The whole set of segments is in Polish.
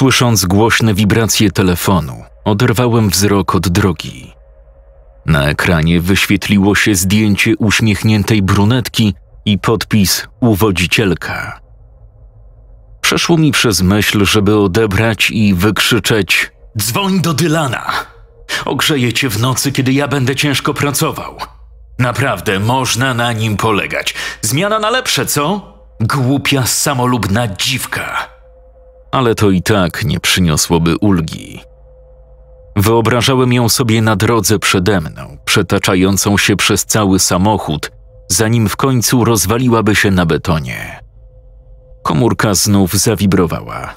Słysząc głośne wibracje telefonu, oderwałem wzrok od drogi. Na ekranie wyświetliło się zdjęcie uśmiechniętej brunetki i podpis uwodzicielka. Przeszło mi przez myśl, żeby odebrać i wykrzyczeć: Dzwoń do Dylana! Ogrzeje cię w nocy, kiedy ja będę ciężko pracował. Naprawdę można na nim polegać. Zmiana na lepsze, co? Głupia, samolubna dziwka ale to i tak nie przyniosłoby ulgi. Wyobrażałem ją sobie na drodze przede mną, przetaczającą się przez cały samochód, zanim w końcu rozwaliłaby się na betonie. Komórka znów zawibrowała.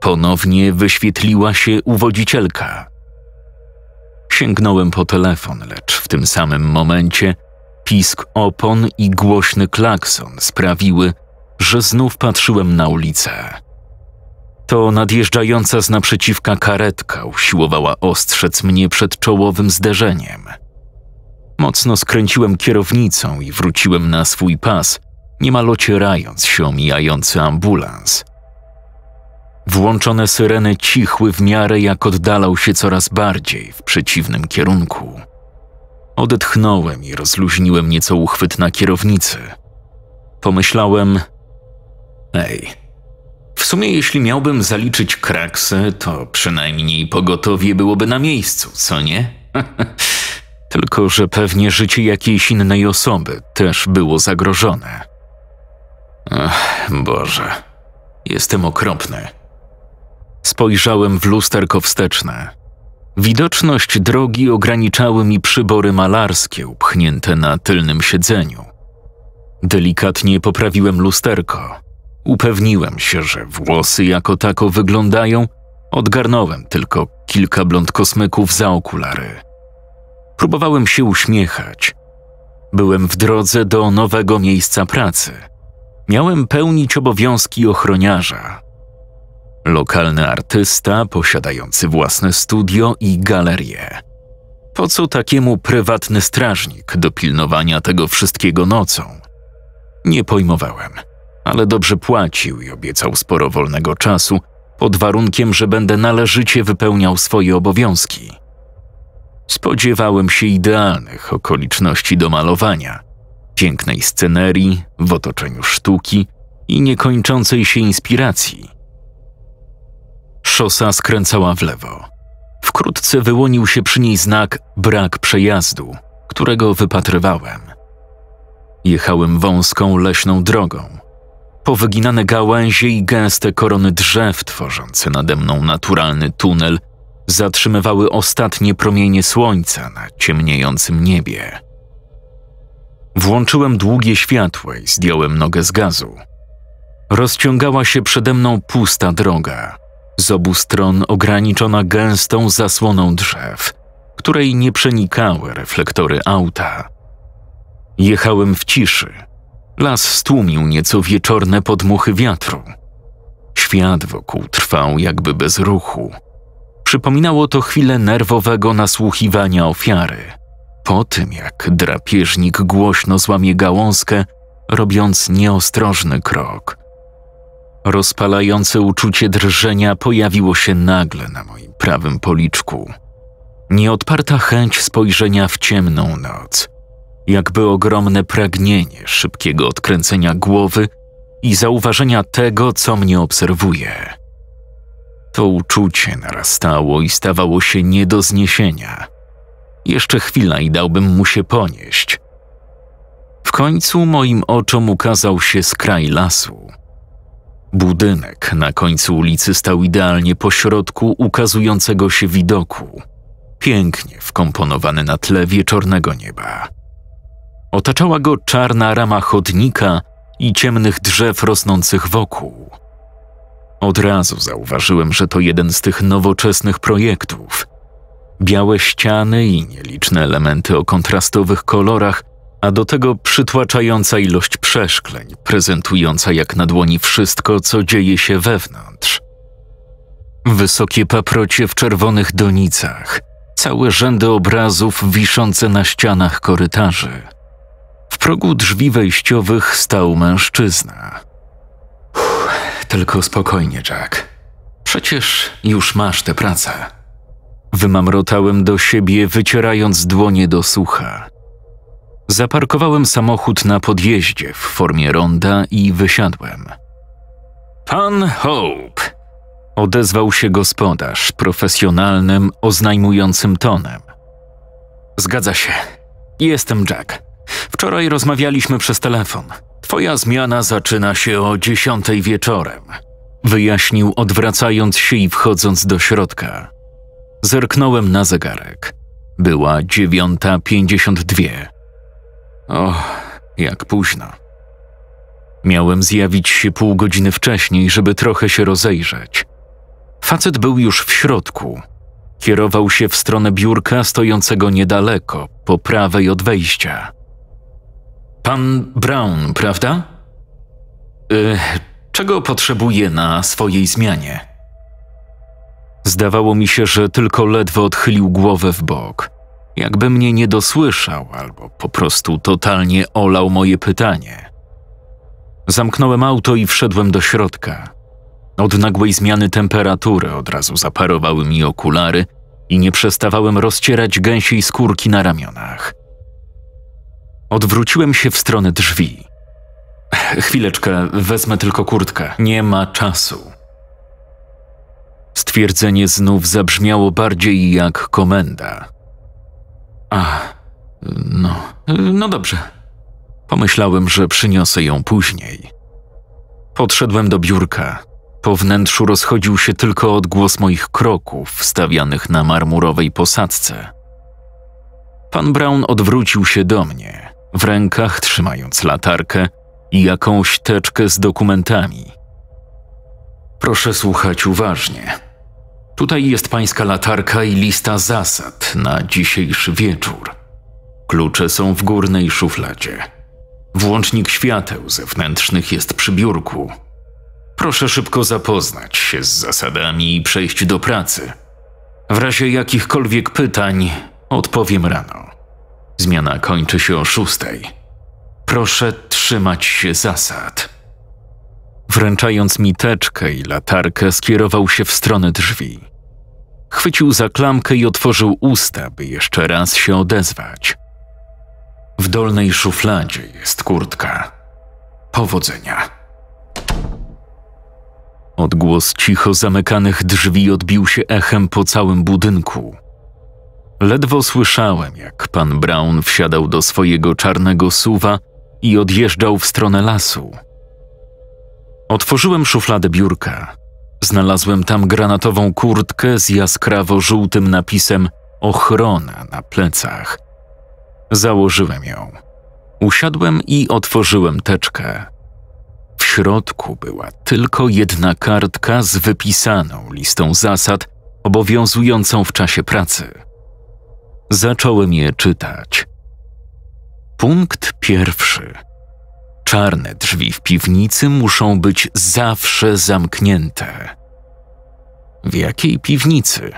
Ponownie wyświetliła się uwodzicielka. Sięgnąłem po telefon, lecz w tym samym momencie pisk opon i głośny klakson sprawiły, że znów patrzyłem na ulicę. To nadjeżdżająca z naprzeciwka karetka usiłowała ostrzec mnie przed czołowym zderzeniem. Mocno skręciłem kierownicą i wróciłem na swój pas, niemal ocierając się o mijający ambulans. Włączone syreny cichły w miarę jak oddalał się coraz bardziej w przeciwnym kierunku. Odetchnąłem i rozluźniłem nieco uchwyt na kierownicy. Pomyślałem: Ej, w sumie, jeśli miałbym zaliczyć kraksy, to przynajmniej pogotowie byłoby na miejscu, co nie? Tylko, że pewnie życie jakiejś innej osoby też było zagrożone. Ach, Boże, jestem okropny. Spojrzałem w lusterko wsteczne. Widoczność drogi ograniczały mi przybory malarskie upchnięte na tylnym siedzeniu. Delikatnie poprawiłem lusterko Upewniłem się, że włosy jako tako wyglądają, odgarnąłem tylko kilka blond kosmyków za okulary. Próbowałem się uśmiechać. Byłem w drodze do nowego miejsca pracy. Miałem pełnić obowiązki ochroniarza. Lokalny artysta posiadający własne studio i galerię. Po co takiemu prywatny strażnik do pilnowania tego wszystkiego nocą? Nie pojmowałem ale dobrze płacił i obiecał sporo wolnego czasu, pod warunkiem, że będę należycie wypełniał swoje obowiązki. Spodziewałem się idealnych okoliczności do malowania, pięknej scenerii w otoczeniu sztuki i niekończącej się inspiracji. Szosa skręcała w lewo. Wkrótce wyłonił się przy niej znak brak przejazdu, którego wypatrywałem. Jechałem wąską leśną drogą, powyginane gałęzie i gęste korony drzew tworzące nade mną naturalny tunel zatrzymywały ostatnie promienie słońca na ciemniejącym niebie. Włączyłem długie światło i zdjąłem nogę z gazu. Rozciągała się przede mną pusta droga, z obu stron ograniczona gęstą zasłoną drzew, której nie przenikały reflektory auta. Jechałem w ciszy Las stłumił nieco wieczorne podmuchy wiatru. Świat wokół trwał jakby bez ruchu. Przypominało to chwilę nerwowego nasłuchiwania ofiary. Po tym, jak drapieżnik głośno złamie gałązkę, robiąc nieostrożny krok. Rozpalające uczucie drżenia pojawiło się nagle na moim prawym policzku. Nieodparta chęć spojrzenia w ciemną noc – jakby ogromne pragnienie szybkiego odkręcenia głowy i zauważenia tego, co mnie obserwuje. To uczucie narastało i stawało się nie do zniesienia. Jeszcze chwila i dałbym mu się ponieść. W końcu moim oczom ukazał się skraj lasu. Budynek na końcu ulicy stał idealnie pośrodku ukazującego się widoku, pięknie wkomponowany na tle wieczornego nieba. Otaczała go czarna rama chodnika i ciemnych drzew rosnących wokół. Od razu zauważyłem, że to jeden z tych nowoczesnych projektów. Białe ściany i nieliczne elementy o kontrastowych kolorach, a do tego przytłaczająca ilość przeszkleń, prezentująca jak na dłoni wszystko, co dzieje się wewnątrz. Wysokie paprocie w czerwonych donicach, całe rzędy obrazów wiszące na ścianach korytarzy – progu drzwi wejściowych stał mężczyzna. Uff, tylko spokojnie, Jack. Przecież już masz tę pracę. Wymamrotałem do siebie, wycierając dłonie do sucha. Zaparkowałem samochód na podjeździe w formie ronda i wysiadłem. Pan Hope! Odezwał się gospodarz profesjonalnym, oznajmującym tonem. Zgadza się. Jestem Jack. Wczoraj rozmawialiśmy przez telefon. Twoja zmiana zaczyna się o dziesiątej wieczorem, wyjaśnił, odwracając się i wchodząc do środka. Zerknąłem na zegarek. Była dziewiąta pięćdziesiąt dwie. Och, jak późno. Miałem zjawić się pół godziny wcześniej, żeby trochę się rozejrzeć. Facet był już w środku. Kierował się w stronę biurka stojącego niedaleko, po prawej od wejścia. Pan Brown, prawda? E, czego potrzebuje na swojej zmianie? Zdawało mi się, że tylko ledwo odchylił głowę w bok, jakby mnie nie dosłyszał albo po prostu totalnie olał moje pytanie. Zamknąłem auto i wszedłem do środka. Od nagłej zmiany temperatury od razu zaparowały mi okulary i nie przestawałem rozcierać gęsiej skórki na ramionach. Odwróciłem się w stronę drzwi. Chwileczkę, wezmę tylko kurtkę. Nie ma czasu. Stwierdzenie znów zabrzmiało bardziej jak komenda. A, no, no dobrze. Pomyślałem, że przyniosę ją później. Podszedłem do biurka. Po wnętrzu rozchodził się tylko odgłos moich kroków stawianych na marmurowej posadzce. Pan Brown odwrócił się do mnie w rękach trzymając latarkę i jakąś teczkę z dokumentami. Proszę słuchać uważnie. Tutaj jest pańska latarka i lista zasad na dzisiejszy wieczór. Klucze są w górnej szufladzie. Włącznik świateł zewnętrznych jest przy biurku. Proszę szybko zapoznać się z zasadami i przejść do pracy. W razie jakichkolwiek pytań odpowiem rano. Zmiana kończy się o szóstej. Proszę trzymać się zasad. Wręczając mi teczkę i latarkę, skierował się w stronę drzwi. Chwycił za klamkę i otworzył usta, by jeszcze raz się odezwać. W dolnej szufladzie jest kurtka. Powodzenia. Odgłos cicho zamykanych drzwi odbił się echem po całym budynku. Ledwo słyszałem, jak pan Brown wsiadał do swojego czarnego suwa i odjeżdżał w stronę lasu. Otworzyłem szufladę biurka. Znalazłem tam granatową kurtkę z jaskrawo-żółtym napisem Ochrona na plecach. Założyłem ją. Usiadłem i otworzyłem teczkę. W środku była tylko jedna kartka z wypisaną listą zasad obowiązującą w czasie pracy. Zacząłem je czytać. Punkt pierwszy. Czarne drzwi w piwnicy muszą być zawsze zamknięte. W jakiej piwnicy?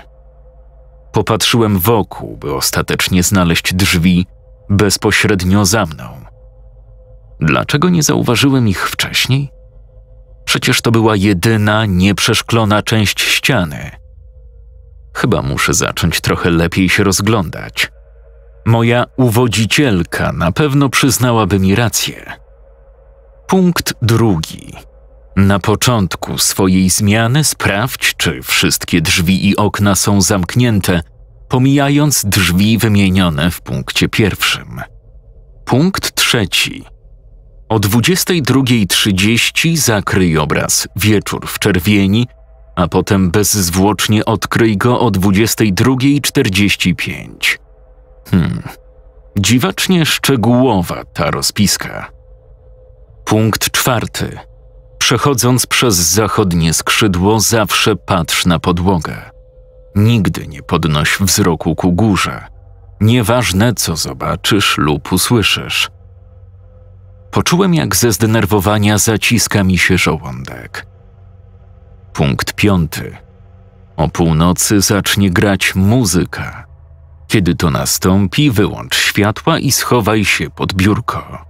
Popatrzyłem wokół, by ostatecznie znaleźć drzwi bezpośrednio za mną. Dlaczego nie zauważyłem ich wcześniej? Przecież to była jedyna nieprzeszklona część ściany. Chyba muszę zacząć trochę lepiej się rozglądać. Moja uwodzicielka na pewno przyznałaby mi rację. Punkt drugi. Na początku swojej zmiany sprawdź, czy wszystkie drzwi i okna są zamknięte, pomijając drzwi wymienione w punkcie pierwszym. Punkt trzeci. O 22.30 zakryj obraz Wieczór w czerwieni a potem bezzwłocznie odkryj go o 22.45. Hmm, dziwacznie szczegółowa ta rozpiska. Punkt czwarty. Przechodząc przez zachodnie skrzydło, zawsze patrz na podłogę. Nigdy nie podnoś wzroku ku górze. Nieważne, co zobaczysz lub usłyszysz. Poczułem, jak ze zdenerwowania zaciska mi się żołądek. Punkt piąty. O północy zacznie grać muzyka. Kiedy to nastąpi, wyłącz światła i schowaj się pod biurko.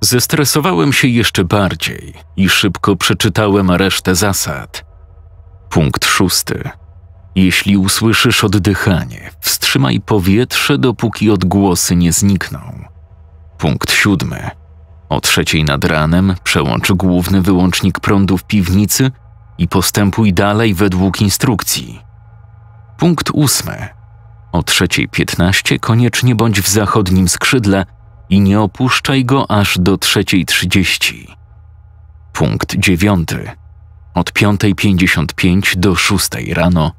Zestresowałem się jeszcze bardziej i szybko przeczytałem resztę zasad. Punkt szósty. Jeśli usłyszysz oddychanie, wstrzymaj powietrze, dopóki odgłosy nie znikną. Punkt siódmy. O trzeciej nad ranem przełącz główny wyłącznik prądu w piwnicy i postępuj dalej według instrukcji. Punkt ósmy. O 3.15 koniecznie bądź w zachodnim skrzydle i nie opuszczaj go aż do 3.30. Punkt dziewiąty. Od 5.55 do 6 rano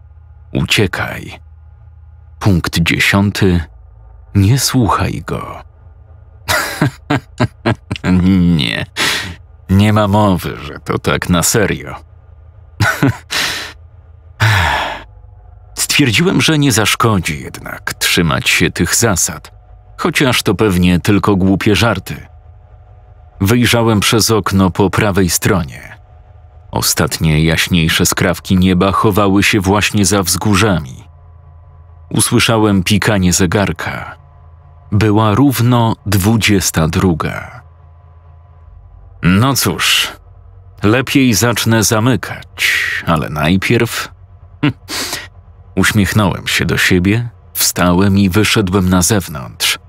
uciekaj. Punkt dziesiąty. Nie słuchaj go. nie, nie ma mowy, że to tak na serio. Stwierdziłem, że nie zaszkodzi jednak trzymać się tych zasad, chociaż to pewnie tylko głupie żarty. Wyjrzałem przez okno po prawej stronie. Ostatnie jaśniejsze skrawki nieba chowały się właśnie za wzgórzami. Usłyszałem pikanie zegarka. Była równo dwudziesta druga. No cóż, Lepiej zacznę zamykać, ale najpierw. Hm, uśmiechnąłem się do siebie, wstałem i wyszedłem na zewnątrz.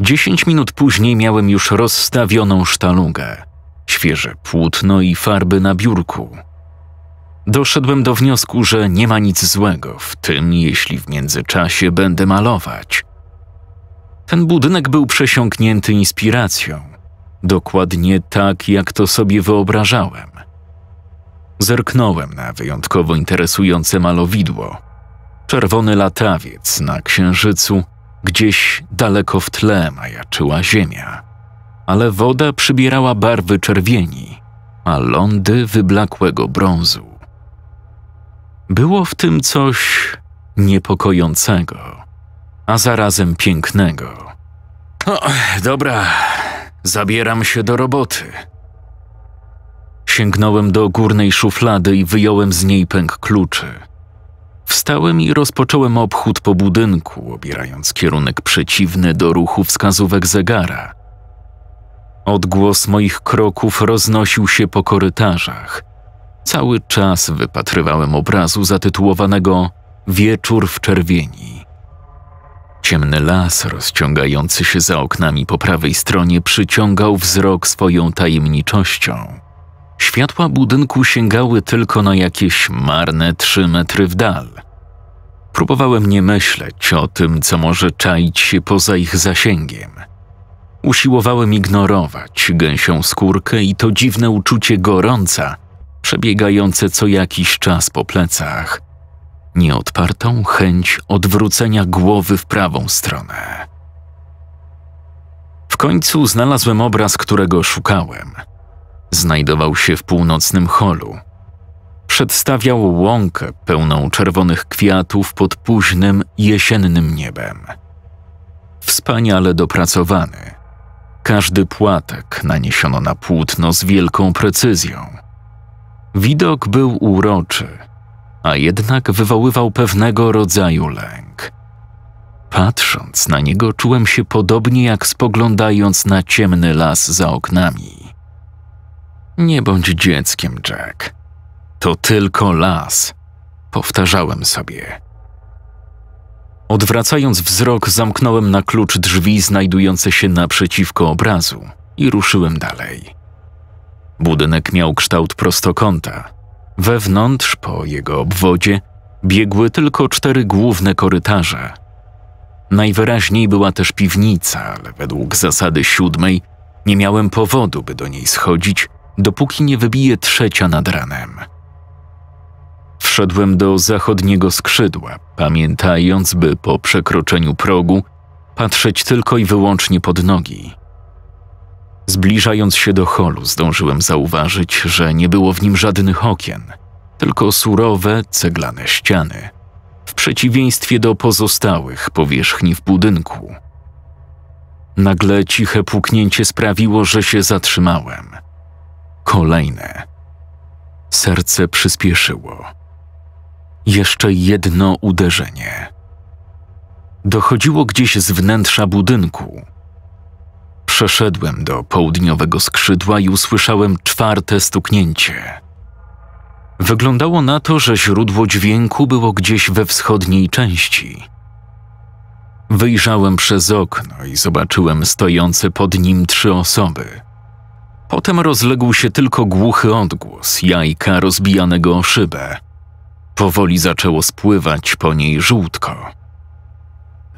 Dziesięć minut później miałem już rozstawioną sztalugę, świeże płótno i farby na biurku. Doszedłem do wniosku, że nie ma nic złego w tym, jeśli w międzyczasie będę malować. Ten budynek był przesiąknięty inspiracją dokładnie tak, jak to sobie wyobrażałem. Zerknąłem na wyjątkowo interesujące malowidło. Czerwony latawiec na księżycu, gdzieś daleko w tle majaczyła ziemia, ale woda przybierała barwy czerwieni, a lądy wyblakłego brązu. Było w tym coś niepokojącego, a zarazem pięknego. O, dobra, Zabieram się do roboty. Sięgnąłem do górnej szuflady i wyjąłem z niej pęk kluczy. Wstałem i rozpocząłem obchód po budynku, obierając kierunek przeciwny do ruchu wskazówek zegara. Odgłos moich kroków roznosił się po korytarzach. Cały czas wypatrywałem obrazu zatytułowanego Wieczór w czerwieni. Ciemny las rozciągający się za oknami po prawej stronie przyciągał wzrok swoją tajemniczością. Światła budynku sięgały tylko na jakieś marne trzy metry w dal. Próbowałem nie myśleć o tym, co może czaić się poza ich zasięgiem. Usiłowałem ignorować gęsią skórkę i to dziwne uczucie gorąca, przebiegające co jakiś czas po plecach, nieodpartą chęć odwrócenia głowy w prawą stronę. W końcu znalazłem obraz, którego szukałem. Znajdował się w północnym holu. Przedstawiał łąkę pełną czerwonych kwiatów pod późnym jesiennym niebem. Wspaniale dopracowany. Każdy płatek naniesiono na płótno z wielką precyzją. Widok był uroczy a jednak wywoływał pewnego rodzaju lęk. Patrząc na niego, czułem się podobnie jak spoglądając na ciemny las za oknami. Nie bądź dzieckiem, Jack. To tylko las, powtarzałem sobie. Odwracając wzrok, zamknąłem na klucz drzwi znajdujące się naprzeciwko obrazu i ruszyłem dalej. Budynek miał kształt prostokąta, Wewnątrz, po jego obwodzie, biegły tylko cztery główne korytarze. Najwyraźniej była też piwnica, ale według zasady siódmej nie miałem powodu, by do niej schodzić, dopóki nie wybije trzecia nad ranem. Wszedłem do zachodniego skrzydła, pamiętając, by po przekroczeniu progu patrzeć tylko i wyłącznie pod nogi. Zbliżając się do holu, zdążyłem zauważyć, że nie było w nim żadnych okien, tylko surowe, ceglane ściany, w przeciwieństwie do pozostałych powierzchni w budynku. Nagle ciche puknięcie sprawiło, że się zatrzymałem. Kolejne. Serce przyspieszyło. Jeszcze jedno uderzenie. Dochodziło gdzieś z wnętrza budynku Przeszedłem do południowego skrzydła i usłyszałem czwarte stuknięcie. Wyglądało na to, że źródło dźwięku było gdzieś we wschodniej części. Wyjrzałem przez okno i zobaczyłem stojące pod nim trzy osoby. Potem rozległ się tylko głuchy odgłos jajka rozbijanego o szybę. Powoli zaczęło spływać po niej żółtko.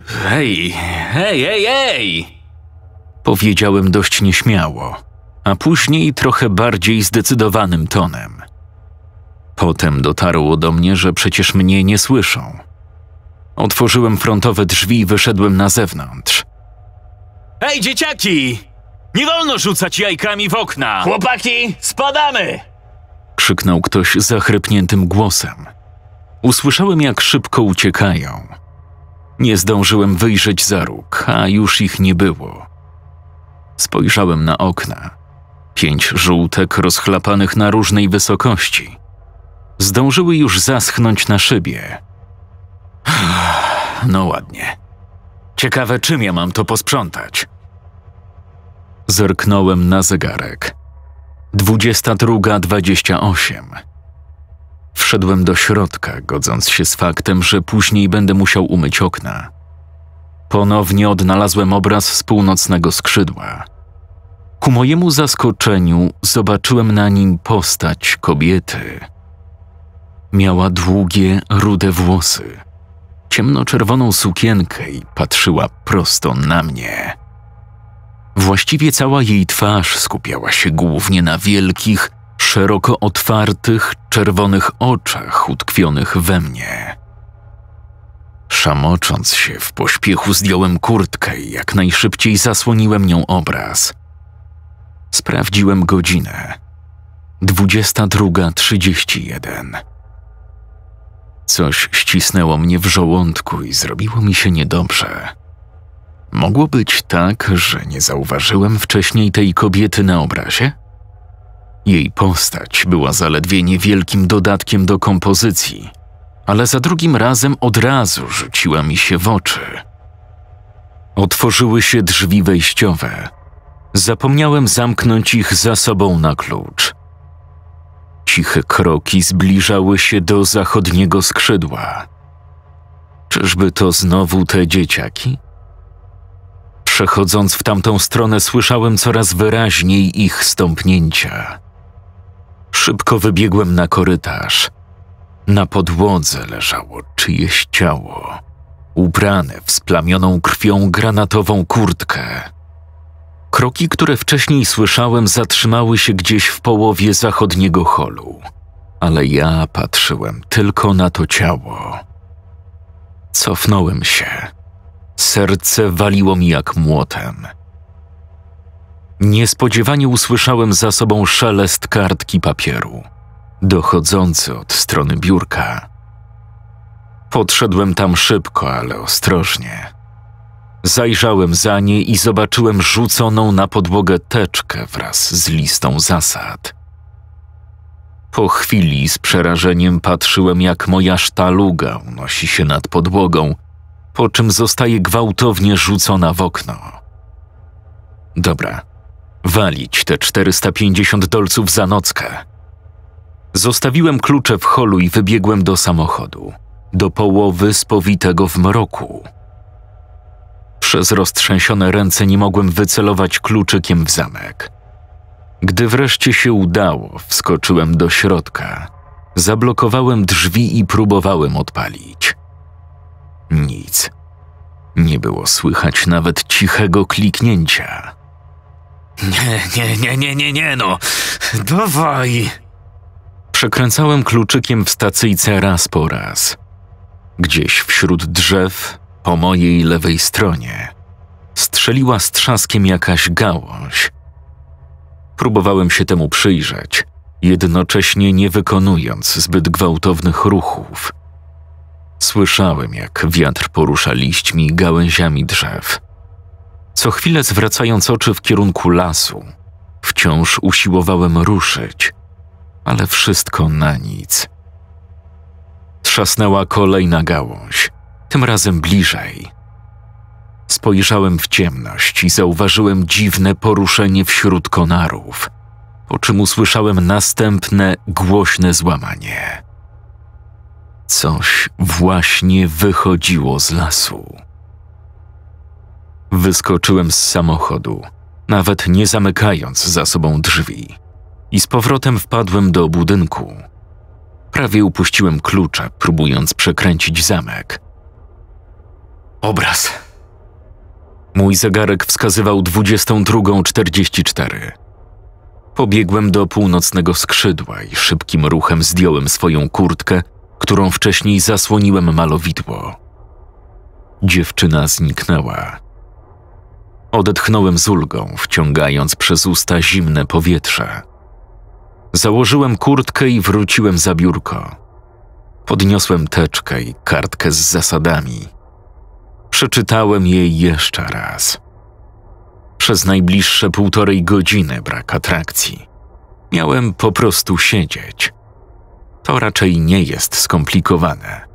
Hej, hej, hej, hej! powiedziałem dość nieśmiało, a później trochę bardziej zdecydowanym tonem. Potem dotarło do mnie, że przecież mnie nie słyszą. Otworzyłem frontowe drzwi i wyszedłem na zewnątrz. Hej, dzieciaki! Nie wolno rzucać jajkami w okna! Chłopaki, spadamy! Krzyknął ktoś zachrypniętym głosem. Usłyszałem, jak szybko uciekają. Nie zdążyłem wyjrzeć za róg, a już ich nie było. Spojrzałem na okna. Pięć żółtek rozchlapanych na różnej wysokości. Zdążyły już zaschnąć na szybie. No ładnie. Ciekawe, czym ja mam to posprzątać. Zerknąłem na zegarek. 22.28. Wszedłem do środka, godząc się z faktem, że później będę musiał umyć okna. Ponownie odnalazłem obraz z północnego skrzydła. Ku mojemu zaskoczeniu zobaczyłem na nim postać kobiety. Miała długie, rude włosy, ciemnoczerwoną sukienkę i patrzyła prosto na mnie. Właściwie cała jej twarz skupiała się głównie na wielkich, szeroko otwartych, czerwonych oczach utkwionych we mnie. Szamocząc się w pośpiechu zdjąłem kurtkę i jak najszybciej zasłoniłem nią obraz. Sprawdziłem godzinę. 22.31. Coś ścisnęło mnie w żołądku i zrobiło mi się niedobrze. Mogło być tak, że nie zauważyłem wcześniej tej kobiety na obrazie? Jej postać była zaledwie niewielkim dodatkiem do kompozycji – ale za drugim razem od razu rzuciła mi się w oczy. Otworzyły się drzwi wejściowe. Zapomniałem zamknąć ich za sobą na klucz. Ciche kroki zbliżały się do zachodniego skrzydła. Czyżby to znowu te dzieciaki? Przechodząc w tamtą stronę, słyszałem coraz wyraźniej ich stąpnięcia. Szybko wybiegłem na korytarz. Na podłodze leżało czyjeś ciało, ubrane w splamioną krwią granatową kurtkę. Kroki, które wcześniej słyszałem, zatrzymały się gdzieś w połowie zachodniego holu, ale ja patrzyłem tylko na to ciało. Cofnąłem się. Serce waliło mi jak młotem. Niespodziewanie usłyszałem za sobą szelest kartki papieru dochodzący od strony biurka. Podszedłem tam szybko, ale ostrożnie. Zajrzałem za nie i zobaczyłem rzuconą na podłogę teczkę wraz z listą zasad. Po chwili z przerażeniem patrzyłem, jak moja sztaluga unosi się nad podłogą, po czym zostaje gwałtownie rzucona w okno. Dobra, walić te 450 dolców za nockę. Zostawiłem klucze w holu i wybiegłem do samochodu, do połowy spowitego w mroku. Przez roztrzęsione ręce nie mogłem wycelować kluczykiem w zamek. Gdy wreszcie się udało, wskoczyłem do środka. Zablokowałem drzwi i próbowałem odpalić. Nic. Nie było słychać nawet cichego kliknięcia. Nie, nie, nie, nie, nie, nie, no. Dawaj! Przekręcałem kluczykiem w stacyjce raz po raz. Gdzieś wśród drzew, po mojej lewej stronie, strzeliła z trzaskiem jakaś gałąź. Próbowałem się temu przyjrzeć, jednocześnie nie wykonując zbyt gwałtownych ruchów. Słyszałem, jak wiatr porusza liśćmi i gałęziami drzew. Co chwilę zwracając oczy w kierunku lasu, wciąż usiłowałem ruszyć, ale wszystko na nic. Trzasnęła kolejna gałąź, tym razem bliżej. Spojrzałem w ciemność i zauważyłem dziwne poruszenie wśród konarów, po czym usłyszałem następne głośne złamanie. Coś właśnie wychodziło z lasu. Wyskoczyłem z samochodu, nawet nie zamykając za sobą drzwi i z powrotem wpadłem do budynku. Prawie upuściłem klucza, próbując przekręcić zamek. Obraz. Mój zegarek wskazywał 22.44. Pobiegłem do północnego skrzydła i szybkim ruchem zdjąłem swoją kurtkę, którą wcześniej zasłoniłem malowidło. Dziewczyna zniknęła. Odetchnąłem z ulgą, wciągając przez usta zimne powietrze. Założyłem kurtkę i wróciłem za biurko. Podniosłem teczkę i kartkę z zasadami. Przeczytałem jej jeszcze raz. Przez najbliższe półtorej godziny brak atrakcji. Miałem po prostu siedzieć. To raczej nie jest skomplikowane.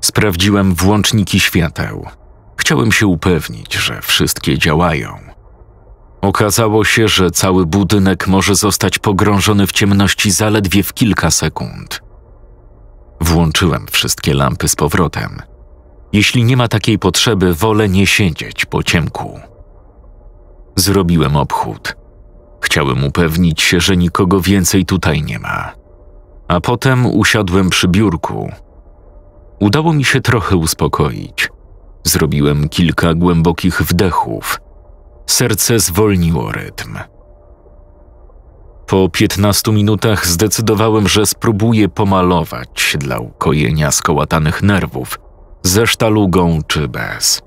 Sprawdziłem włączniki świateł. Chciałem się upewnić, że wszystkie działają. Okazało się, że cały budynek może zostać pogrążony w ciemności zaledwie w kilka sekund. Włączyłem wszystkie lampy z powrotem. Jeśli nie ma takiej potrzeby, wolę nie siedzieć po ciemku. Zrobiłem obchód. Chciałem upewnić się, że nikogo więcej tutaj nie ma. A potem usiadłem przy biurku. Udało mi się trochę uspokoić. Zrobiłem kilka głębokich wdechów Serce zwolniło rytm. Po 15 minutach zdecydowałem, że spróbuję pomalować dla ukojenia skołatanych nerwów, ze sztalugą czy bez.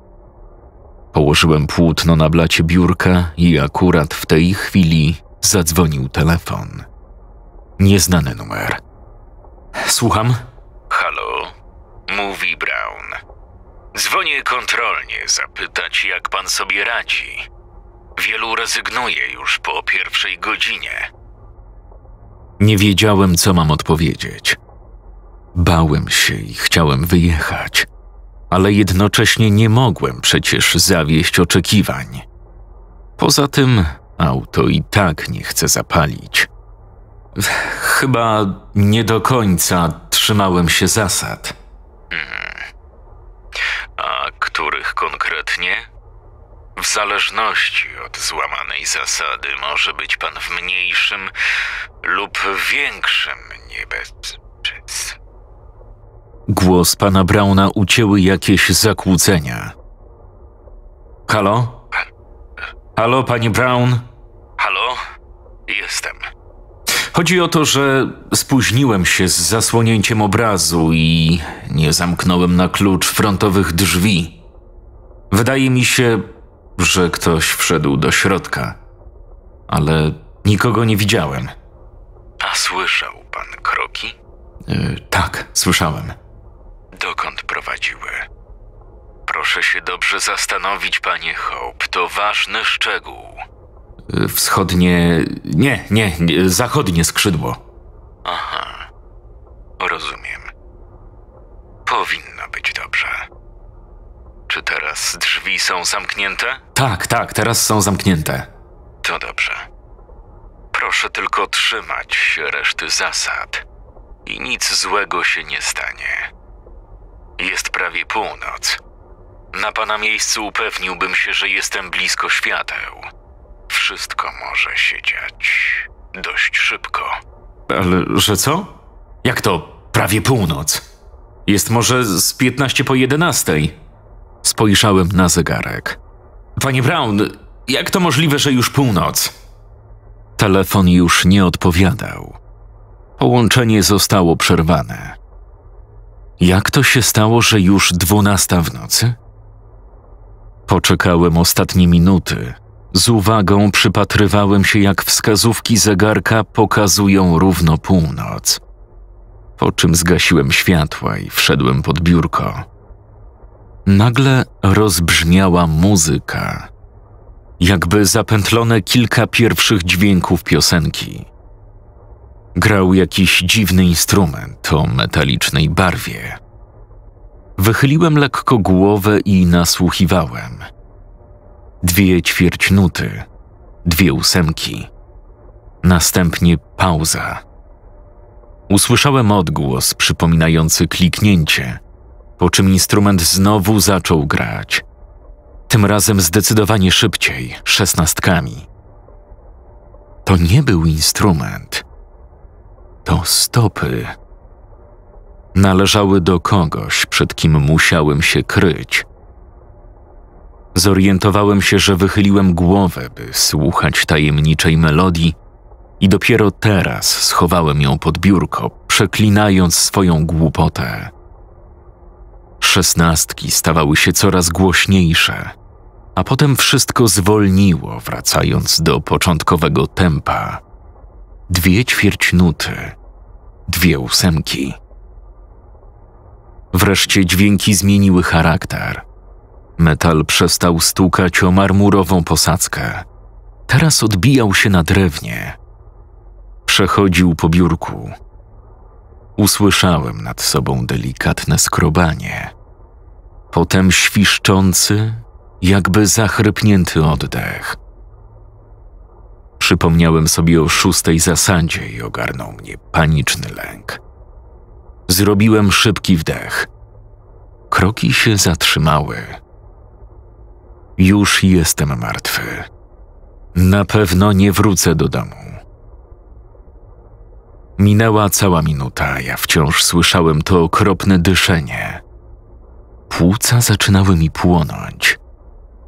Położyłem płótno na blacie biurka i akurat w tej chwili zadzwonił telefon. Nieznany numer. Słucham? Halo, mówi Brown. Dzwonię kontrolnie zapytać, jak pan sobie radzi. Wielu rezygnuje już po pierwszej godzinie. Nie wiedziałem, co mam odpowiedzieć. Bałem się i chciałem wyjechać, ale jednocześnie nie mogłem przecież zawieść oczekiwań. Poza tym auto i tak nie chcę zapalić. Chyba nie do końca trzymałem się zasad. Hmm. A których konkretnie? W zależności od złamanej zasady może być pan w mniejszym lub większym niebezpieczeństwie. Głos pana Brauna ucięły jakieś zakłócenia. Halo? Halo, panie Brown? Halo? Jestem. Chodzi o to, że spóźniłem się z zasłonięciem obrazu i nie zamknąłem na klucz frontowych drzwi. Wydaje mi się, że ktoś wszedł do środka, ale nikogo nie widziałem. A słyszał pan kroki? Yy, tak, słyszałem. Dokąd prowadziły? Proszę się dobrze zastanowić, panie Hope, to ważny szczegół. E, wschodnie. Nie, nie, nie zachodnie skrzydło. są zamknięte? Tak, tak, teraz są zamknięte. To dobrze. Proszę tylko trzymać się reszty zasad i nic złego się nie stanie. Jest prawie północ. Na pana miejscu upewniłbym się, że jestem blisko świateł. Wszystko może się dziać dość szybko. Ale że co? Jak to prawie północ? Jest może z 15 po 11. Spojrzałem na zegarek. Panie Brown, jak to możliwe, że już północ? Telefon już nie odpowiadał. Połączenie zostało przerwane. Jak to się stało, że już dwunasta w nocy? Poczekałem ostatnie minuty. Z uwagą przypatrywałem się, jak wskazówki zegarka pokazują równo północ. Po czym zgasiłem światła i wszedłem pod biurko. Nagle rozbrzmiała muzyka, jakby zapętlone kilka pierwszych dźwięków piosenki. Grał jakiś dziwny instrument o metalicznej barwie. Wychyliłem lekko głowę i nasłuchiwałem. Dwie ćwierćnuty, dwie ósemki. Następnie pauza. Usłyszałem odgłos przypominający kliknięcie – po czym instrument znowu zaczął grać. Tym razem zdecydowanie szybciej, szesnastkami. To nie był instrument. To stopy. Należały do kogoś, przed kim musiałem się kryć. Zorientowałem się, że wychyliłem głowę, by słuchać tajemniczej melodii, i dopiero teraz schowałem ją pod biurko, przeklinając swoją głupotę szesnastki stawały się coraz głośniejsze, a potem wszystko zwolniło, wracając do początkowego tempa. Dwie ćwierć nuty, dwie ósemki. Wreszcie dźwięki zmieniły charakter. Metal przestał stukać o marmurową posadzkę. Teraz odbijał się na drewnie. Przechodził po biurku. Usłyszałem nad sobą delikatne skrobanie potem świszczący, jakby zachrypnięty oddech. Przypomniałem sobie o szóstej zasadzie i ogarnął mnie paniczny lęk. Zrobiłem szybki wdech. Kroki się zatrzymały. Już jestem martwy. Na pewno nie wrócę do domu. Minęła cała minuta, ja wciąż słyszałem to okropne dyszenie. Płuca zaczynały mi płonąć.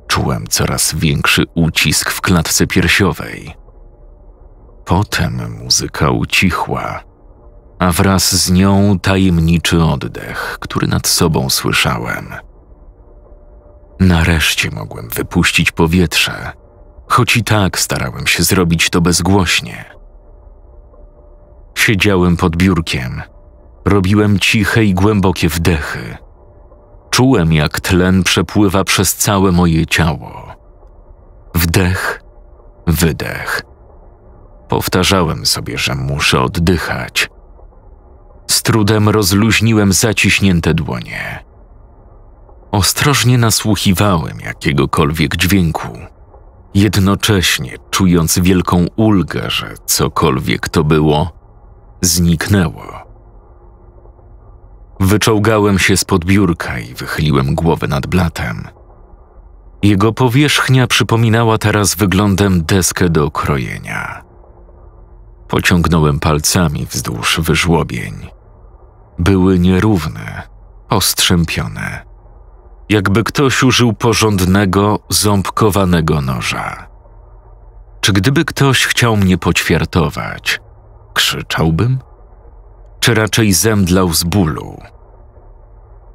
Czułem coraz większy ucisk w klatce piersiowej. Potem muzyka ucichła, a wraz z nią tajemniczy oddech, który nad sobą słyszałem. Nareszcie mogłem wypuścić powietrze, choć i tak starałem się zrobić to bezgłośnie. Siedziałem pod biurkiem, robiłem ciche i głębokie wdechy Czułem, jak tlen przepływa przez całe moje ciało. Wdech, wydech. Powtarzałem sobie, że muszę oddychać. Z trudem rozluźniłem zaciśnięte dłonie. Ostrożnie nasłuchiwałem jakiegokolwiek dźwięku, jednocześnie czując wielką ulgę, że cokolwiek to było, zniknęło. Wyczołgałem się spod biurka i wychyliłem głowę nad blatem. Jego powierzchnia przypominała teraz wyglądem deskę do okrojenia. Pociągnąłem palcami wzdłuż wyżłobień. Były nierówne, ostrzępione, jakby ktoś użył porządnego, ząbkowanego noża. Czy gdyby ktoś chciał mnie poćwiartować, krzyczałbym? czy raczej zemdlał z bólu.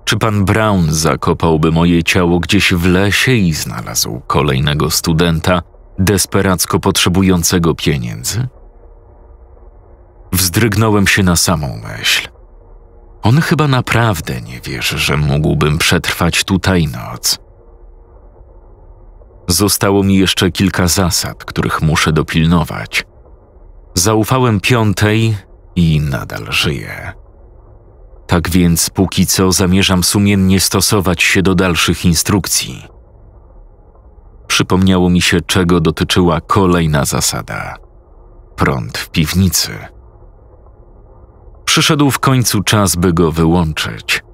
Czy pan Brown zakopałby moje ciało gdzieś w lesie i znalazł kolejnego studenta, desperacko potrzebującego pieniędzy? Wzdrygnąłem się na samą myśl. On chyba naprawdę nie wierzy, że mógłbym przetrwać tutaj noc. Zostało mi jeszcze kilka zasad, których muszę dopilnować. Zaufałem piątej i nadal żyje. Tak więc póki co zamierzam sumiennie stosować się do dalszych instrukcji. Przypomniało mi się, czego dotyczyła kolejna zasada: prąd w piwnicy. Przyszedł w końcu czas, by go wyłączyć.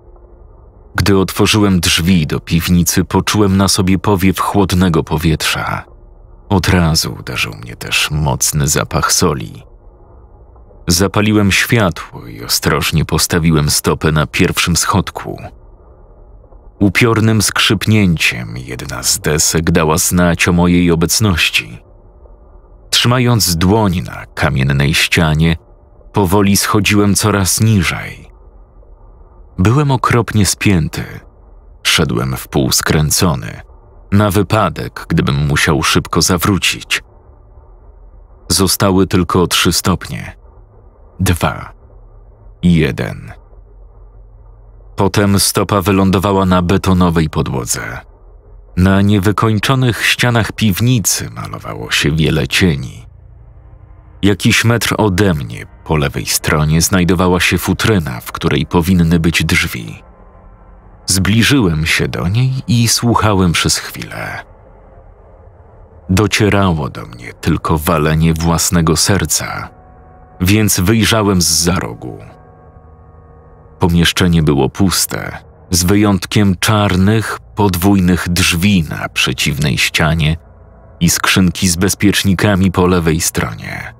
Gdy otworzyłem drzwi do piwnicy, poczułem na sobie powiew chłodnego powietrza. Od razu uderzył mnie też mocny zapach soli. Zapaliłem światło i ostrożnie postawiłem stopę na pierwszym schodku. Upiornym skrzypnięciem jedna z desek dała znać o mojej obecności. Trzymając dłoń na kamiennej ścianie, powoli schodziłem coraz niżej. Byłem okropnie spięty. Szedłem w pół skręcony, na wypadek, gdybym musiał szybko zawrócić. Zostały tylko trzy stopnie dwa, jeden. Potem stopa wylądowała na betonowej podłodze. Na niewykończonych ścianach piwnicy malowało się wiele cieni. Jakiś metr ode mnie, po lewej stronie, znajdowała się futryna, w której powinny być drzwi. Zbliżyłem się do niej i słuchałem przez chwilę. Docierało do mnie tylko walenie własnego serca więc wyjrzałem z za rogu. Pomieszczenie było puste, z wyjątkiem czarnych, podwójnych drzwi na przeciwnej ścianie i skrzynki z bezpiecznikami po lewej stronie.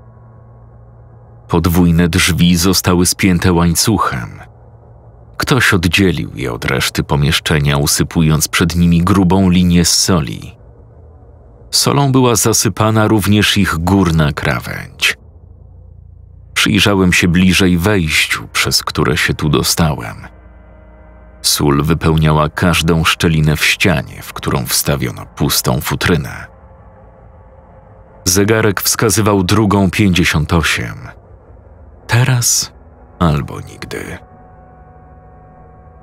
Podwójne drzwi zostały spięte łańcuchem. Ktoś oddzielił je od reszty pomieszczenia, usypując przed nimi grubą linię z soli. Solą była zasypana również ich górna krawędź. Przyjrzałem się bliżej wejściu, przez które się tu dostałem. Sól wypełniała każdą szczelinę w ścianie, w którą wstawiono pustą futrynę. Zegarek wskazywał drugą pięćdziesiąt osiem. Teraz albo nigdy.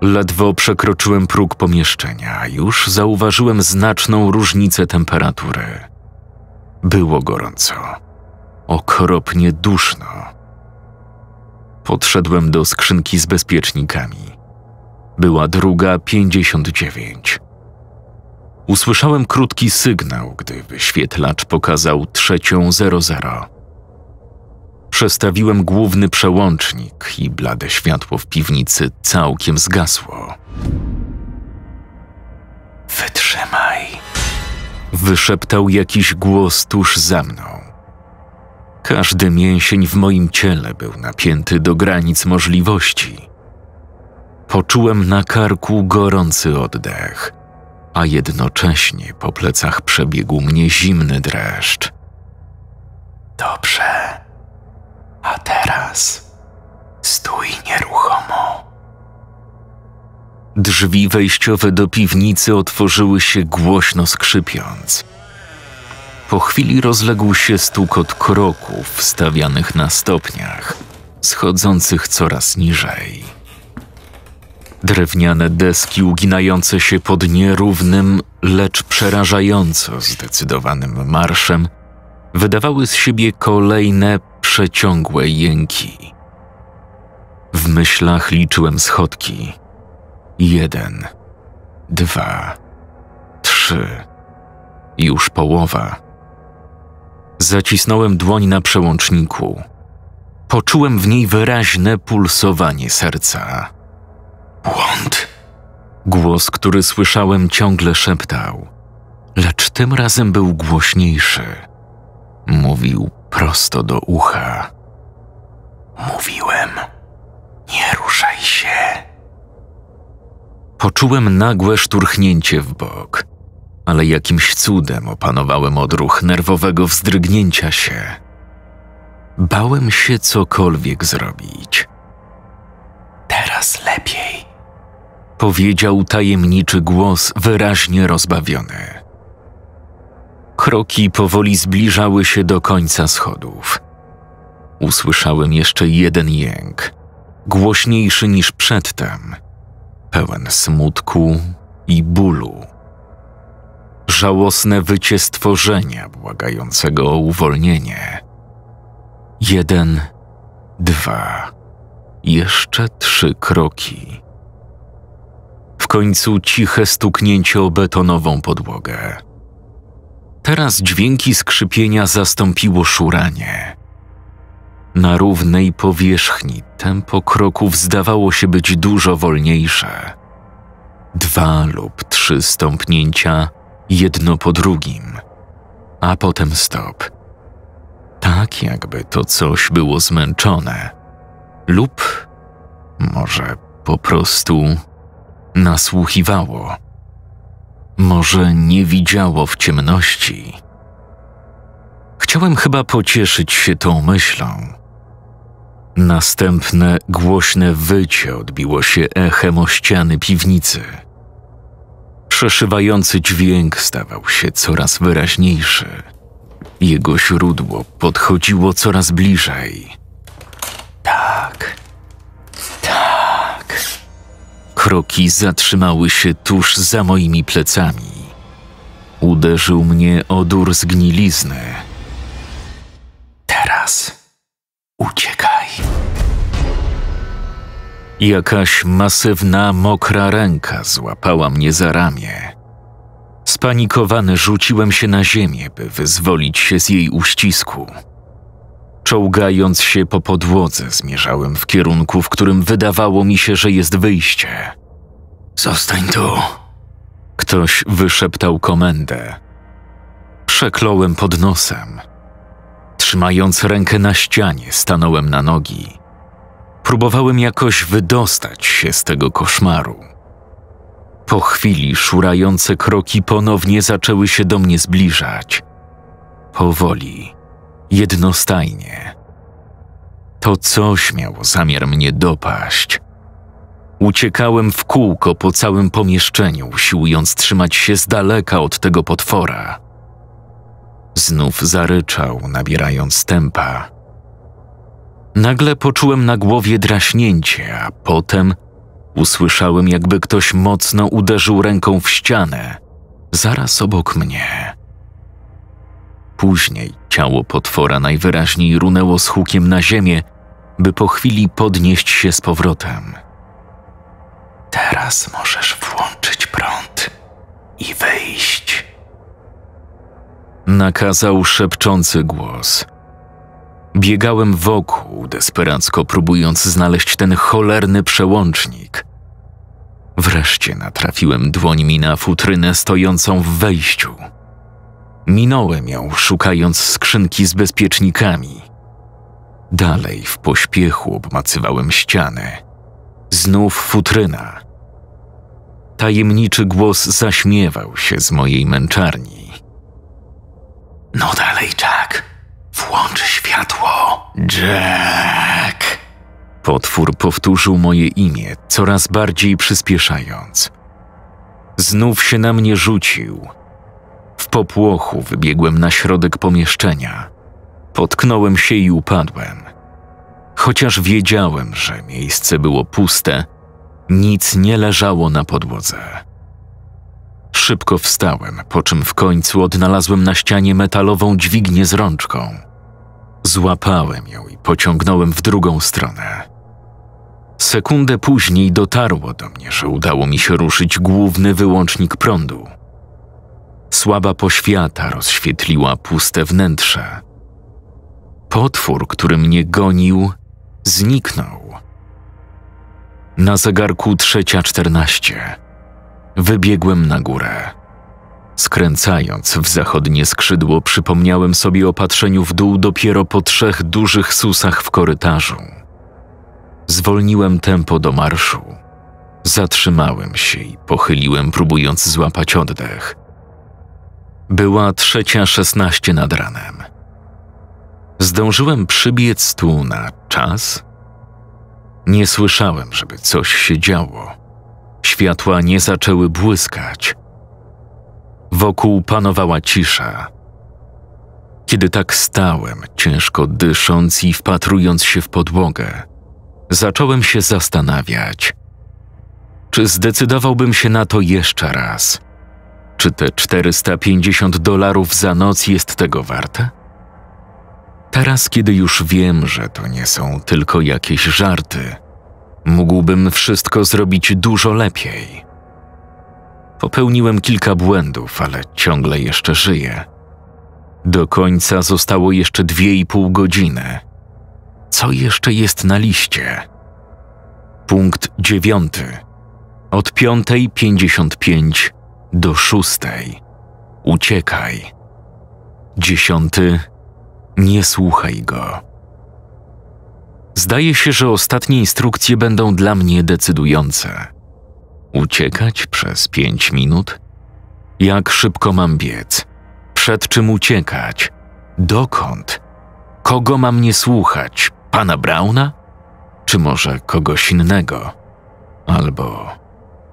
Ledwo przekroczyłem próg pomieszczenia, a już zauważyłem znaczną różnicę temperatury. Było gorąco, okropnie duszno. Podszedłem do skrzynki z bezpiecznikami. Była druga 59. Usłyszałem krótki sygnał, gdy wyświetlacz pokazał trzecią 00. Przestawiłem główny przełącznik i blade światło w piwnicy całkiem zgasło. Wytrzymaj. Wyszeptał jakiś głos tuż za mną. Każdy mięsień w moim ciele był napięty do granic możliwości. Poczułem na karku gorący oddech, a jednocześnie po plecach przebiegł mnie zimny dreszcz. Dobrze, a teraz stój nieruchomo. Drzwi wejściowe do piwnicy otworzyły się głośno skrzypiąc. Po chwili rozległ się stukot kroków stawianych na stopniach, schodzących coraz niżej. Drewniane deski uginające się pod nierównym, lecz przerażająco zdecydowanym marszem wydawały z siebie kolejne przeciągłe jęki. W myślach liczyłem schodki. Jeden, dwa, trzy. Już połowa. Zacisnąłem dłoń na przełączniku. Poczułem w niej wyraźne pulsowanie serca. Błąd! Głos, który słyszałem, ciągle szeptał, lecz tym razem był głośniejszy. Mówił prosto do ucha. Mówiłem, nie ruszaj się. Poczułem nagłe szturchnięcie w bok ale jakimś cudem opanowałem odruch nerwowego wzdrygnięcia się. Bałem się cokolwiek zrobić. Teraz lepiej, powiedział tajemniczy głos wyraźnie rozbawiony. Kroki powoli zbliżały się do końca schodów. Usłyszałem jeszcze jeden jęk, głośniejszy niż przedtem, pełen smutku i bólu żałosne wycie stworzenia błagającego o uwolnienie. Jeden, dwa, jeszcze trzy kroki. W końcu ciche stuknięcie o betonową podłogę. Teraz dźwięki skrzypienia zastąpiło szuranie. Na równej powierzchni tempo kroków zdawało się być dużo wolniejsze. Dwa lub trzy stąpnięcia jedno po drugim, a potem stop. Tak jakby to coś było zmęczone, lub może po prostu nasłuchiwało. Może nie widziało w ciemności. Chciałem chyba pocieszyć się tą myślą. Następne głośne wycie odbiło się echem o ściany piwnicy przeszywający dźwięk stawał się coraz wyraźniejszy. Jego źródło podchodziło coraz bliżej. Tak. Tak. Kroki zatrzymały się tuż za moimi plecami. Uderzył mnie odór zgnilizny. Teraz uciekaj jakaś masywna, mokra ręka złapała mnie za ramię. Spanikowany rzuciłem się na ziemię, by wyzwolić się z jej uścisku. Czołgając się po podłodze, zmierzałem w kierunku, w którym wydawało mi się, że jest wyjście. Zostań tu! Ktoś wyszeptał komendę. Przekląłem pod nosem. Trzymając rękę na ścianie, stanąłem na nogi. Próbowałem jakoś wydostać się z tego koszmaru. Po chwili szurające kroki ponownie zaczęły się do mnie zbliżać. Powoli, jednostajnie. To coś miało zamiar mnie dopaść. Uciekałem w kółko po całym pomieszczeniu, usiłując trzymać się z daleka od tego potwora. Znów zaryczał, nabierając tempa. Nagle poczułem na głowie draśnięcie, a potem usłyszałem, jakby ktoś mocno uderzył ręką w ścianę, zaraz obok mnie. Później ciało potwora najwyraźniej runęło z hukiem na ziemię, by po chwili podnieść się z powrotem. Teraz możesz włączyć prąd i wyjść. Nakazał szepczący głos – Biegałem wokół, desperacko próbując znaleźć ten cholerny przełącznik. Wreszcie natrafiłem dłońmi na futrynę stojącą w wejściu. Minąłem ją, szukając skrzynki z bezpiecznikami. Dalej w pośpiechu obmacywałem ścianę. Znów futryna. Tajemniczy głos zaśmiewał się z mojej męczarni. No dalej, Jack. Włącz światło! Jack! Potwór powtórzył moje imię, coraz bardziej przyspieszając. Znów się na mnie rzucił. W popłochu wybiegłem na środek pomieszczenia. Potknąłem się i upadłem. Chociaż wiedziałem, że miejsce było puste, nic nie leżało na podłodze. Szybko wstałem, po czym w końcu odnalazłem na ścianie metalową dźwignię z rączką. Złapałem ją i pociągnąłem w drugą stronę. Sekundę później dotarło do mnie, że udało mi się ruszyć główny wyłącznik prądu. Słaba poświata rozświetliła puste wnętrze. Potwór, który mnie gonił, zniknął. Na zegarku trzecia czternaście. Wybiegłem na górę. Skręcając w zachodnie skrzydło, przypomniałem sobie o patrzeniu w dół dopiero po trzech dużych susach w korytarzu. Zwolniłem tempo do marszu. Zatrzymałem się i pochyliłem, próbując złapać oddech. Była trzecia szesnaście nad ranem. Zdążyłem przybiec tu na czas? Nie słyszałem, żeby coś się działo. Światła nie zaczęły błyskać – Wokół panowała cisza. Kiedy tak stałem, ciężko dysząc i wpatrując się w podłogę, zacząłem się zastanawiać, czy zdecydowałbym się na to jeszcze raz. Czy te 450 dolarów za noc jest tego warte? Teraz, kiedy już wiem, że to nie są tylko jakieś żarty, mógłbym wszystko zrobić dużo lepiej. Popełniłem kilka błędów, ale ciągle jeszcze żyję. Do końca zostało jeszcze dwie i pół godziny. Co jeszcze jest na liście? Punkt dziewiąty. Od 5.55 do szóstej. Uciekaj. Dziesiąty. Nie słuchaj go. Zdaje się, że ostatnie instrukcje będą dla mnie decydujące. Uciekać przez pięć minut? Jak szybko mam biec? Przed czym uciekać? Dokąd? Kogo mam nie słuchać? Pana Brauna? Czy może kogoś innego? Albo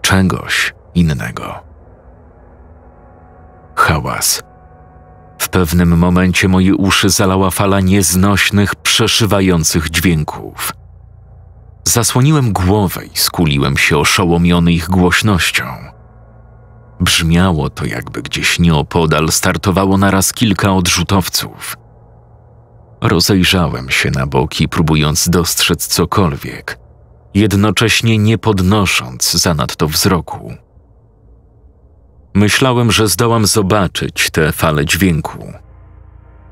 czegoś innego? Hałas. W pewnym momencie moje uszy zalała fala nieznośnych, przeszywających dźwięków – Zasłoniłem głowę i skuliłem się oszołomiony ich głośnością. Brzmiało to, jakby gdzieś nieopodal startowało naraz kilka odrzutowców. Rozejrzałem się na boki, próbując dostrzec cokolwiek, jednocześnie nie podnosząc zanadto wzroku. Myślałem, że zdołam zobaczyć te fale dźwięku.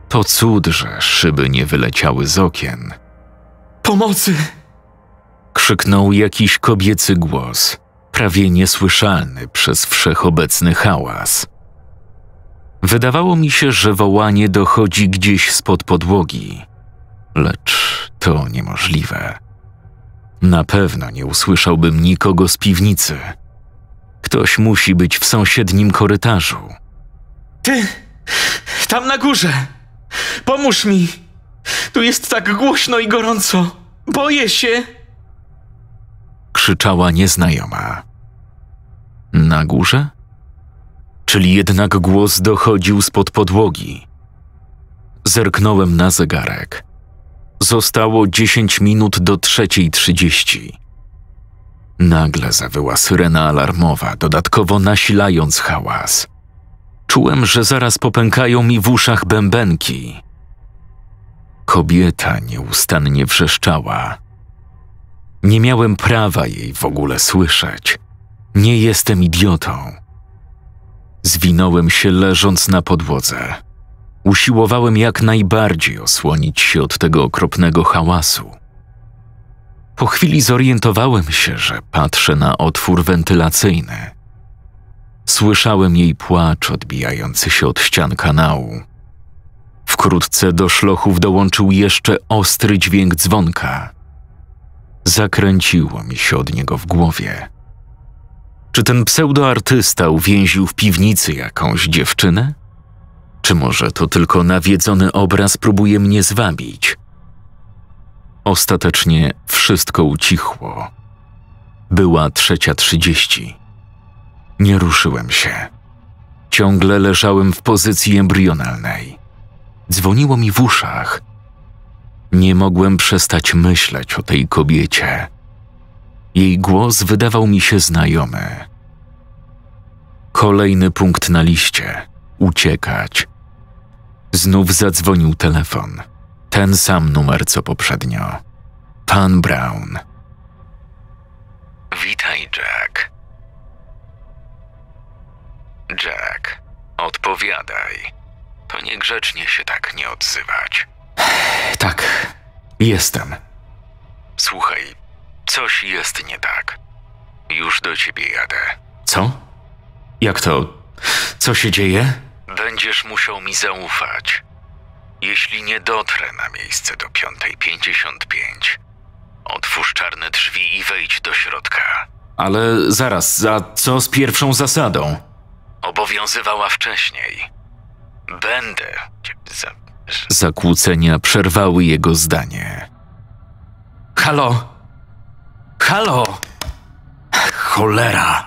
To cud, że szyby nie wyleciały z okien. Pomocy! krzyknął jakiś kobiecy głos, prawie niesłyszalny przez wszechobecny hałas. Wydawało mi się, że wołanie dochodzi gdzieś spod podłogi, lecz to niemożliwe. Na pewno nie usłyszałbym nikogo z piwnicy. Ktoś musi być w sąsiednim korytarzu. Ty! Tam na górze! Pomóż mi! Tu jest tak głośno i gorąco! Boję się! krzyczała nieznajoma. Na górze? Czyli jednak głos dochodził spod podłogi. Zerknąłem na zegarek. Zostało dziesięć minut do trzeciej trzydzieści. Nagle zawyła syrena alarmowa, dodatkowo nasilając hałas. Czułem, że zaraz popękają mi w uszach bębenki. Kobieta nieustannie wrzeszczała, nie miałem prawa jej w ogóle słyszeć. Nie jestem idiotą. Zwinąłem się leżąc na podłodze. Usiłowałem jak najbardziej osłonić się od tego okropnego hałasu. Po chwili zorientowałem się, że patrzę na otwór wentylacyjny. Słyszałem jej płacz odbijający się od ścian kanału. Wkrótce do szlochów dołączył jeszcze ostry dźwięk dzwonka zakręciło mi się od niego w głowie. Czy ten pseudoartysta uwięził w piwnicy jakąś dziewczynę? Czy może to tylko nawiedzony obraz próbuje mnie zwabić? Ostatecznie wszystko ucichło. Była trzecia trzydzieści. Nie ruszyłem się. Ciągle leżałem w pozycji embrionalnej. Dzwoniło mi w uszach – nie mogłem przestać myśleć o tej kobiecie. Jej głos wydawał mi się znajomy. Kolejny punkt na liście uciekać. Znów zadzwonił telefon. Ten sam numer co poprzednio. Pan Brown. Witaj, Jack. Jack, odpowiadaj. To niegrzecznie się tak nie odzywać. Tak, jestem. Słuchaj, coś jest nie tak. Już do ciebie jadę. Co? Jak to? Co się dzieje? Będziesz musiał mi zaufać. Jeśli nie dotrę na miejsce do 5.55, otwórz czarne drzwi i wejdź do środka. Ale zaraz, a co z pierwszą zasadą? Obowiązywała wcześniej. Będę cię Zakłócenia przerwały jego zdanie. Halo! Halo! Cholera!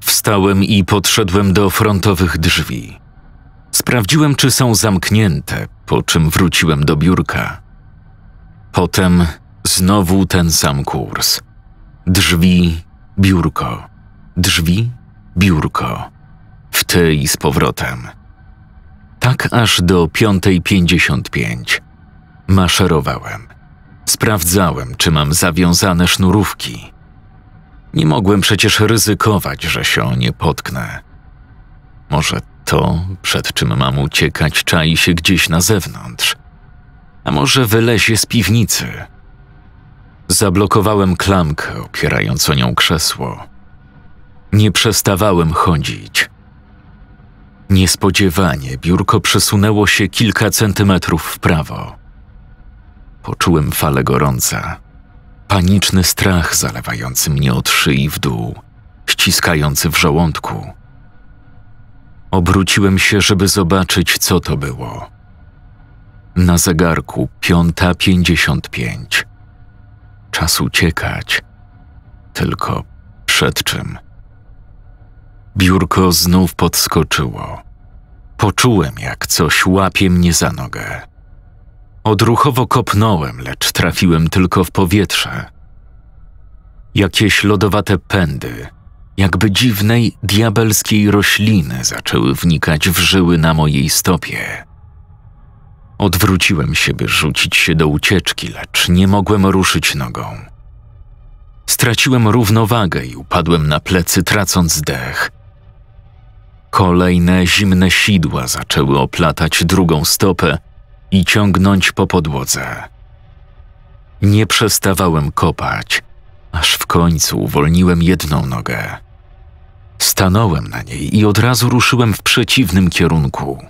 Wstałem i podszedłem do frontowych drzwi. Sprawdziłem, czy są zamknięte, po czym wróciłem do biurka. Potem znowu ten sam kurs. Drzwi, biurko, drzwi, biurko. W tej z powrotem. Tak aż do 5.55. Maszerowałem. Sprawdzałem, czy mam zawiązane sznurówki. Nie mogłem przecież ryzykować, że się nie potknę. Może to, przed czym mam uciekać, czai się gdzieś na zewnątrz. A może wylezie z piwnicy. Zablokowałem klamkę, opierając o nią krzesło. Nie przestawałem chodzić. Niespodziewanie biurko przesunęło się kilka centymetrów w prawo. Poczułem falę gorąca, paniczny strach zalewający mnie od szyi w dół, ściskający w żołądku. Obróciłem się, żeby zobaczyć, co to było. Na zegarku piąta pięćdziesiąt pięć. Czas uciekać. Tylko przed czym? Biurko znów podskoczyło. Poczułem, jak coś łapie mnie za nogę. Odruchowo kopnąłem, lecz trafiłem tylko w powietrze. Jakieś lodowate pędy, jakby dziwnej, diabelskiej rośliny, zaczęły wnikać w żyły na mojej stopie. Odwróciłem się, by rzucić się do ucieczki, lecz nie mogłem ruszyć nogą. Straciłem równowagę i upadłem na plecy, tracąc dech – Kolejne zimne sidła zaczęły oplatać drugą stopę i ciągnąć po podłodze. Nie przestawałem kopać, aż w końcu uwolniłem jedną nogę. Stanąłem na niej i od razu ruszyłem w przeciwnym kierunku.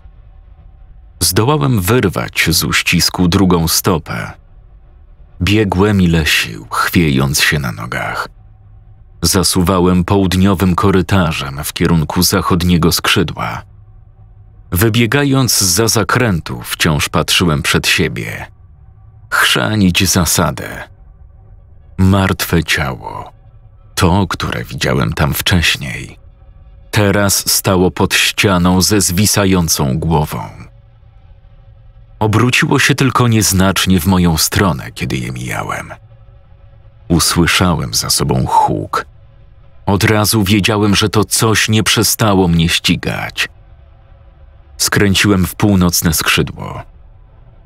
Zdołałem wyrwać z uścisku drugą stopę. Biegłem ile sił, chwiejąc się na nogach – Zasuwałem południowym korytarzem w kierunku zachodniego skrzydła. Wybiegając za zakrętu, wciąż patrzyłem przed siebie. Chrzanić zasadę. Martwe ciało. To, które widziałem tam wcześniej. Teraz stało pod ścianą ze zwisającą głową. Obróciło się tylko nieznacznie w moją stronę, kiedy je mijałem. Usłyszałem za sobą huk, od razu wiedziałem, że to coś nie przestało mnie ścigać. Skręciłem w północne skrzydło.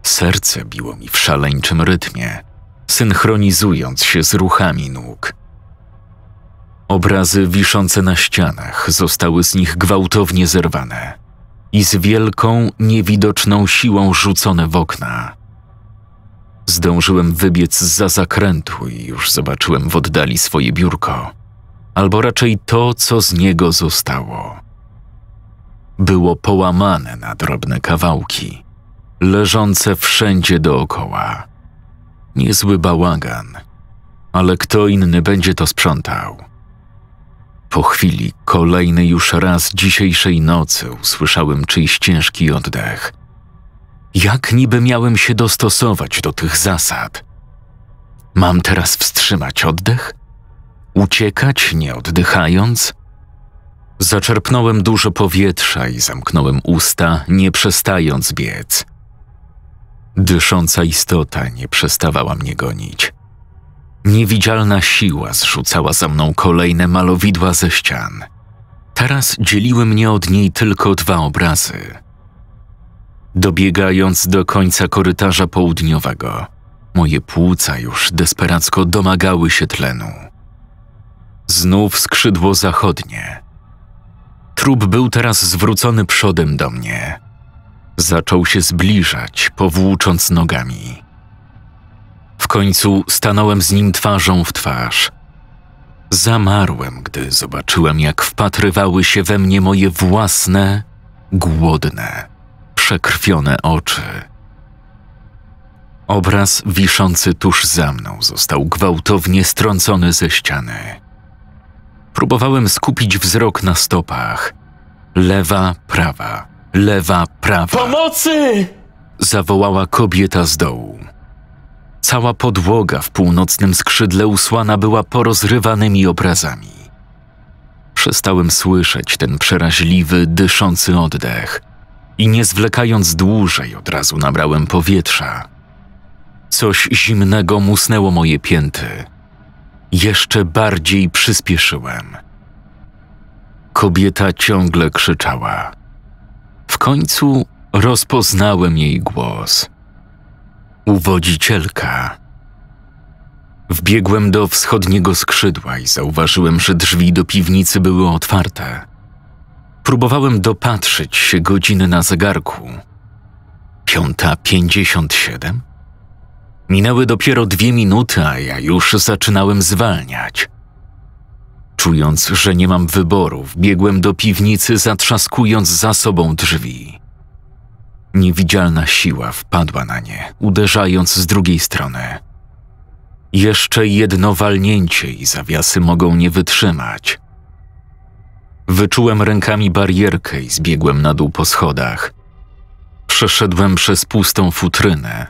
Serce biło mi w szaleńczym rytmie, synchronizując się z ruchami nóg. Obrazy wiszące na ścianach zostały z nich gwałtownie zerwane i z wielką, niewidoczną siłą rzucone w okna. Zdążyłem wybiec za zakrętu i już zobaczyłem w oddali swoje biurko albo raczej to, co z niego zostało. Było połamane na drobne kawałki, leżące wszędzie dookoła. Niezły bałagan, ale kto inny będzie to sprzątał. Po chwili, kolejny już raz dzisiejszej nocy, usłyszałem czyjś ciężki oddech. Jak niby miałem się dostosować do tych zasad? Mam teraz wstrzymać oddech? uciekać, nie oddychając? Zaczerpnąłem dużo powietrza i zamknąłem usta, nie przestając biec. Dysząca istota nie przestawała mnie gonić. Niewidzialna siła zrzucała za mną kolejne malowidła ze ścian. Teraz dzieliły mnie od niej tylko dwa obrazy. Dobiegając do końca korytarza południowego, moje płuca już desperacko domagały się tlenu. Znów skrzydło zachodnie. Trup był teraz zwrócony przodem do mnie. Zaczął się zbliżać, powłócząc nogami. W końcu stanąłem z nim twarzą w twarz. Zamarłem, gdy zobaczyłem, jak wpatrywały się we mnie moje własne, głodne, przekrwione oczy. Obraz wiszący tuż za mną został gwałtownie strącony ze ściany. Próbowałem skupić wzrok na stopach. Lewa, prawa, lewa, prawa. Pomocy! zawołała kobieta z dołu. Cała podłoga w północnym skrzydle usłana była porozrywanymi obrazami. Przestałem słyszeć ten przeraźliwy, dyszący oddech i nie zwlekając dłużej od razu nabrałem powietrza. Coś zimnego musnęło moje pięty jeszcze bardziej przyspieszyłem. Kobieta ciągle krzyczała. W końcu rozpoznałem jej głos. Uwodzicielka. Wbiegłem do wschodniego skrzydła i zauważyłem, że drzwi do piwnicy były otwarte. Próbowałem dopatrzyć się godziny na zegarku. Piąta pięćdziesiąt siedem? Minęły dopiero dwie minuty, a ja już zaczynałem zwalniać. Czując, że nie mam wyboru, biegłem do piwnicy, zatrzaskując za sobą drzwi. Niewidzialna siła wpadła na nie, uderzając z drugiej strony. Jeszcze jedno walnięcie i zawiasy mogą nie wytrzymać. Wyczułem rękami barierkę i zbiegłem na dół po schodach. Przeszedłem przez pustą futrynę,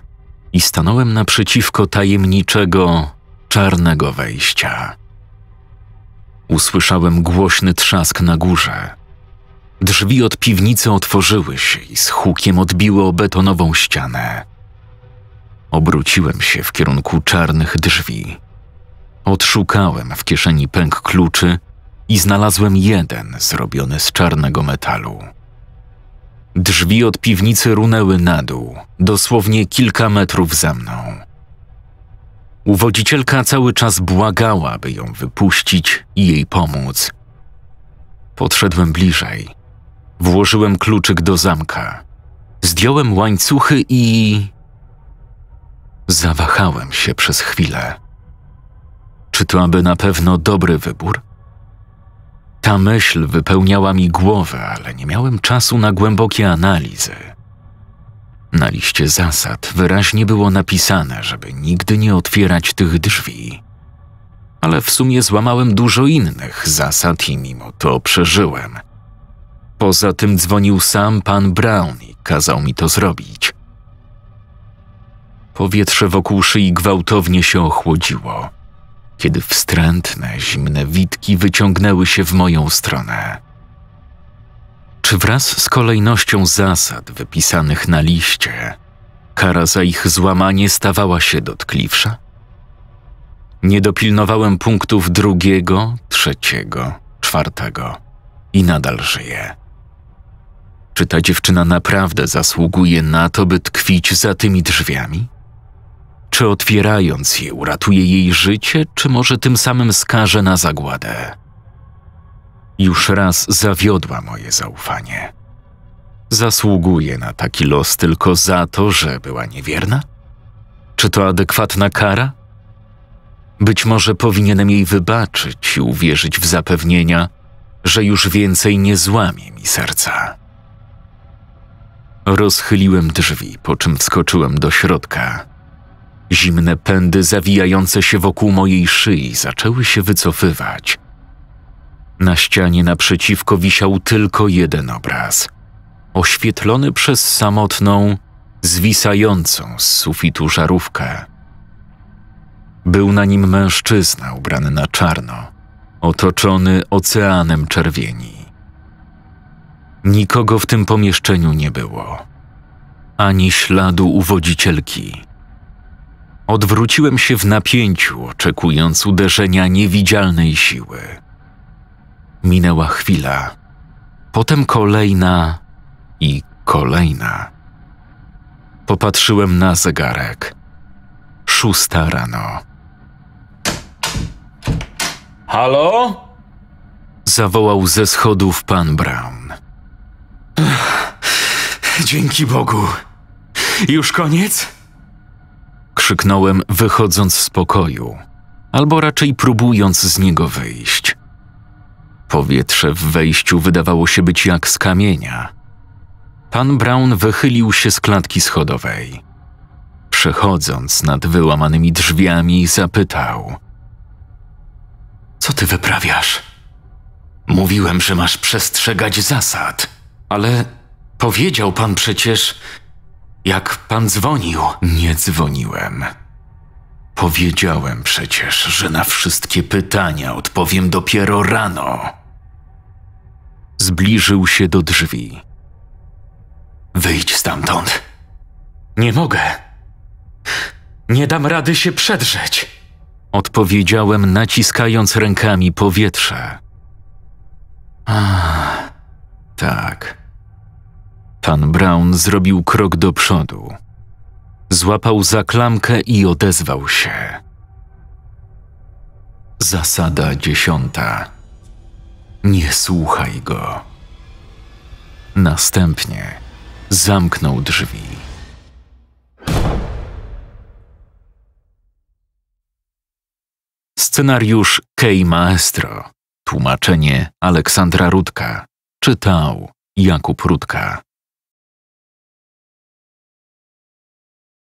i stanąłem naprzeciwko tajemniczego, czarnego wejścia. Usłyszałem głośny trzask na górze. Drzwi od piwnicy otworzyły się i z hukiem odbiły o betonową ścianę. Obróciłem się w kierunku czarnych drzwi. Odszukałem w kieszeni pęk kluczy i znalazłem jeden zrobiony z czarnego metalu. Drzwi od piwnicy runęły na dół, dosłownie kilka metrów za mną. Uwodzicielka cały czas błagała, by ją wypuścić i jej pomóc. Podszedłem bliżej. Włożyłem kluczyk do zamka. Zdjąłem łańcuchy i. Zawahałem się przez chwilę. Czy to aby na pewno dobry wybór? Ta myśl wypełniała mi głowę, ale nie miałem czasu na głębokie analizy. Na liście zasad wyraźnie było napisane, żeby nigdy nie otwierać tych drzwi. Ale w sumie złamałem dużo innych zasad i mimo to przeżyłem. Poza tym dzwonił sam pan Brown i kazał mi to zrobić. Powietrze wokół szyi gwałtownie się ochłodziło kiedy wstrętne, zimne witki wyciągnęły się w moją stronę. Czy wraz z kolejnością zasad wypisanych na liście, kara za ich złamanie stawała się dotkliwsza? Nie dopilnowałem punktów drugiego, trzeciego, czwartego i nadal żyję. Czy ta dziewczyna naprawdę zasługuje na to, by tkwić za tymi drzwiami? Czy otwierając je uratuje jej życie, czy może tym samym skaże na zagładę? Już raz zawiodła moje zaufanie. Zasługuje na taki los tylko za to, że była niewierna? Czy to adekwatna kara? Być może powinienem jej wybaczyć i uwierzyć w zapewnienia, że już więcej nie złamie mi serca. Rozchyliłem drzwi, po czym wskoczyłem do środka. Zimne pędy zawijające się wokół mojej szyi zaczęły się wycofywać. Na ścianie naprzeciwko wisiał tylko jeden obraz, oświetlony przez samotną, zwisającą z sufitu żarówkę. Był na nim mężczyzna ubrany na czarno, otoczony oceanem czerwieni. Nikogo w tym pomieszczeniu nie było, ani śladu uwodzicielki Odwróciłem się w napięciu, oczekując uderzenia niewidzialnej siły. Minęła chwila, potem kolejna i kolejna. Popatrzyłem na zegarek. Szósta rano. Halo? Zawołał ze schodów pan Brown. Dzięki Bogu. Już koniec? krzyknąłem, wychodząc z pokoju, albo raczej próbując z niego wyjść. Powietrze w wejściu wydawało się być jak z kamienia. Pan Brown wychylił się z klatki schodowej. Przechodząc nad wyłamanymi drzwiami, zapytał: Co ty wyprawiasz? Mówiłem, że masz przestrzegać zasad, ale powiedział pan przecież, jak pan dzwonił? Nie dzwoniłem. Powiedziałem przecież, że na wszystkie pytania odpowiem dopiero rano. Zbliżył się do drzwi. Wyjdź stamtąd. Nie mogę. Nie dam rady się przedrzeć. Odpowiedziałem, naciskając rękami powietrze. Ah, tak. Pan Brown zrobił krok do przodu. Złapał za klamkę i odezwał się. Zasada dziesiąta. Nie słuchaj go. Następnie zamknął drzwi. Scenariusz Kej Maestro, tłumaczenie Aleksandra Rudka, czytał Jakub Rudka.